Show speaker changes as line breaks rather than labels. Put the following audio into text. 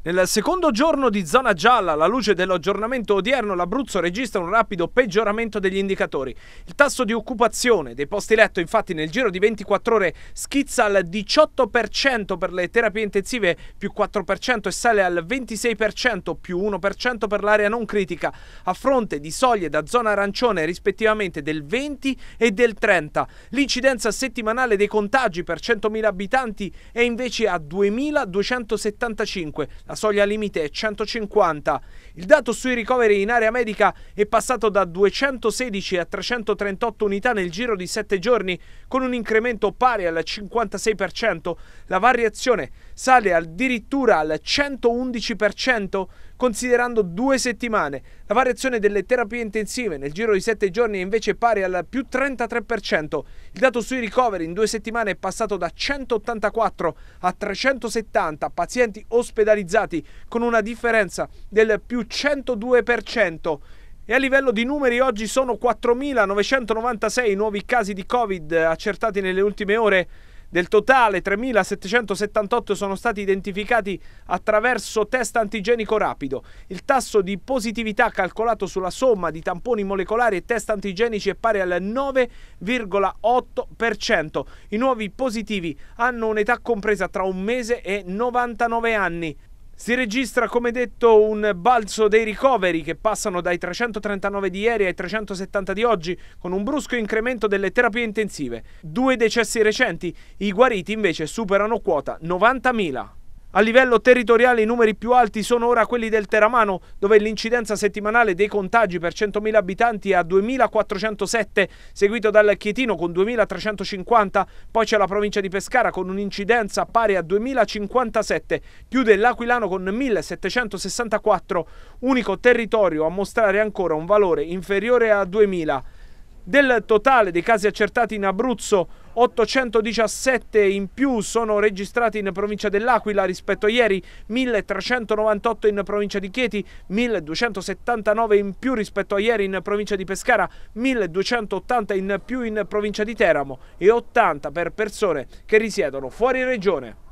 Nel secondo giorno di zona gialla, alla luce dell'aggiornamento odierno, l'Abruzzo registra un rapido peggioramento degli indicatori. Il tasso di occupazione dei posti letto, infatti, nel giro di 24 ore schizza al 18% per le terapie intensive più 4% e sale al 26% più 1% per l'area non critica, a fronte di soglie da zona arancione rispettivamente del 20 e del 30. L'incidenza settimanale dei contagi per 100.000 abitanti è invece a 2.275 la soglia limite è 150. Il dato sui ricoveri in area medica è passato da 216 a 338 unità nel giro di 7 giorni, con un incremento pari al 56%. La variazione sale addirittura al 111% considerando due settimane. La variazione delle terapie intensive nel giro di 7 giorni è invece pari al più 33%. Il dato sui ricoveri in due settimane è passato da 184 a 370 pazienti ospedalizzati realizzati con una differenza del più 102% e a livello di numeri oggi sono 4.996 nuovi casi di Covid accertati nelle ultime ore. Del totale 3.778 sono stati identificati attraverso test antigenico rapido. Il tasso di positività calcolato sulla somma di tamponi molecolari e test antigenici è pari al 9,8%. I nuovi positivi hanno un'età compresa tra un mese e 99 anni. Si registra, come detto, un balzo dei ricoveri che passano dai 339 di ieri ai 370 di oggi, con un brusco incremento delle terapie intensive. Due decessi recenti, i guariti invece superano quota 90.000. A livello territoriale i numeri più alti sono ora quelli del Teramano, dove l'incidenza settimanale dei contagi per 100.000 abitanti è a 2.407, seguito dal Chietino con 2.350, poi c'è la provincia di Pescara con un'incidenza pari a 2.057, chiude l'Aquilano con 1.764, unico territorio a mostrare ancora un valore inferiore a 2.000. Del totale dei casi accertati in Abruzzo, 817 in più sono registrati in provincia dell'Aquila rispetto a ieri, 1398 in provincia di Chieti, 1279 in più rispetto a ieri in provincia di Pescara, 1280 in più in provincia di Teramo e 80 per persone che risiedono fuori regione.